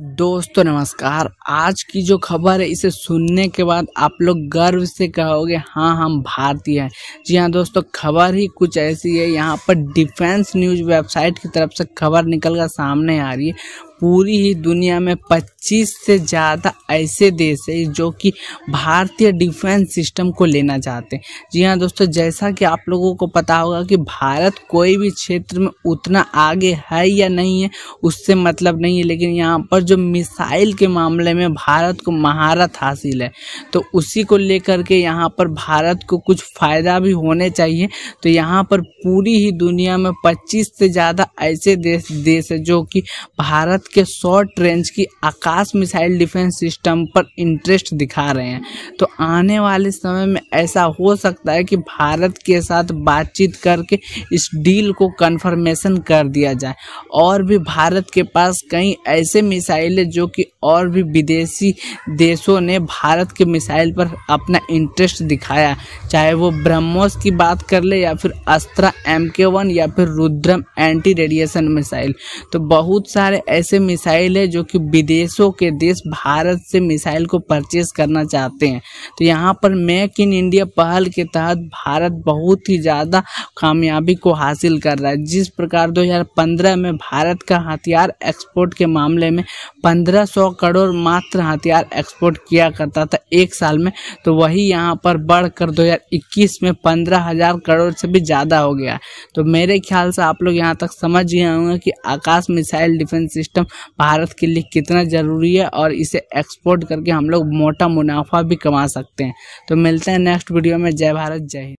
दोस्तों नमस्कार आज की जो खबर है इसे सुनने के बाद आप लोग गर्व से कहोगे हाँ हम भारतीय हैं जी हाँ दोस्तों खबर ही कुछ ऐसी है यहाँ पर डिफेंस न्यूज वेबसाइट की तरफ से खबर निकल कर सामने आ रही है पूरी ही दुनिया में 25 से ज़्यादा ऐसे देश है जो कि भारतीय डिफेंस सिस्टम को लेना चाहते हैं जी हाँ दोस्तों जैसा कि आप लोगों को पता होगा कि भारत कोई भी क्षेत्र में उतना आगे है या नहीं है उससे मतलब नहीं है लेकिन यहाँ पर जो मिसाइल के मामले में भारत को महारत हासिल है तो उसी को लेकर के यहाँ पर भारत को कुछ फ़ायदा भी होने चाहिए तो यहाँ पर पूरी ही दुनिया में पच्चीस से ज़्यादा ऐसे देश देश है जो कि भारत के शॉर्ट रेंज की आकाश मिसाइल डिफेंस सिस्टम पर इंटरेस्ट दिखा रहे हैं तो आने वाले समय में ऐसा हो सकता है कि भारत के साथ बातचीत करके इस डील को कन्फर्मेशन कर दिया जाए और भी भारत के पास कई ऐसे मिसाइल है जो कि और भी विदेशी देशों ने भारत के मिसाइल पर अपना इंटरेस्ट दिखाया चाहे वो ब्रह्मोस की बात कर ले या फिर अस्त्रा एम के वन या फिर रुद्रम एंटी रेडिएशन मिसाइल तो बहुत सारे ऐसे मिसाइल है जो कि विदेशों के देश भारत से मिसाइल को परचेज करना चाहते हैं तो यहाँ पर मेक इन इंडिया पहल के तहत भारत बहुत ही ज़्यादा कामयाबी को हासिल कर रहा है जिस प्रकार 2015 में भारत का हथियार एक्सपोर्ट के मामले में 1500 करोड़ मात्र हथियार एक्सपोर्ट किया करता था एक साल में तो वही यहाँ पर बढ़कर 2021 में 15000 करोड़ से भी ज़्यादा हो गया तो मेरे ख्याल से आप लोग यहाँ तक समझ गए होंगे कि Akash missile defence system Bharat के लिए कितना ज़रूरी है और इसे एक्सपोर्ट करके हम लोग मोटा मुनाफा भी कमा सकते हैं तो मिलते हैं नेक्स्ट वीडियो में जय भारत जय हिंद